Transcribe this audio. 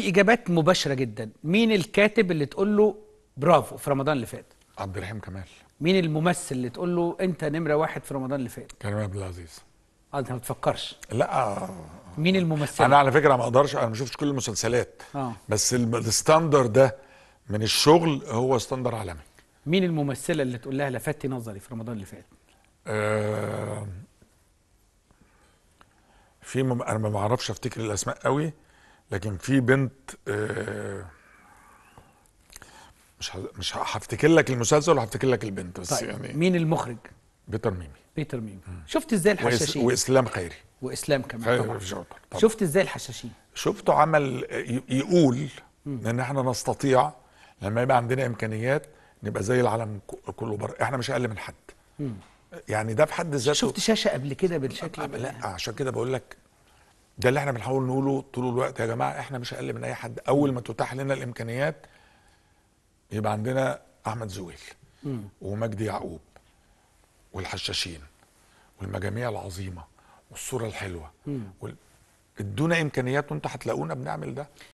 في اجابات مباشره جدا مين الكاتب اللي تقول له برافو في رمضان اللي فات عبد الرحيم كمال مين الممثل اللي تقول له انت نمره واحد في رمضان اللي فات كريم عبد العزيز اه انت ما بتفكرش لا مين الممثل انا على فكره ما اقدرش انا ما شفتش كل المسلسلات آه. بس الستاندر ده من الشغل هو ستاندر عالمي مين الممثله اللي تقول لها لفتي نظري في رمضان اللي فات آه في مم... انا ما بعرفش افتكر الاسماء قوي لكن في بنت آه، مش مش هفتكر لك المسلسل وهفتكر لك البنت بس طيب يعني مين المخرج؟ بيتر ميمي بيتر ميمي مم. شفت ازاي الحشاشين واسلام خيري واسلام كمان طبعا. طبعا. شفت ازاي الحشاشين؟ شفته عمل يقول مم. ان احنا نستطيع لما يبقى عندنا امكانيات نبقى زي العالم كله بره احنا مش اقل من حد مم. يعني ده في حد ذاته شفت شاشه قبل كده بالشكل لا. عشان كده بقول لك ده اللي احنا بنحاول نقوله طول الوقت يا جماعه احنا مش اقل من اي حد اول ما تتاح لنا الامكانيات يبقى عندنا احمد زويل ومجدي يعقوب والحشاشين والمجاميع العظيمه والصوره الحلوه ادونا امكانيات وانتوا هتلاقونا بنعمل ده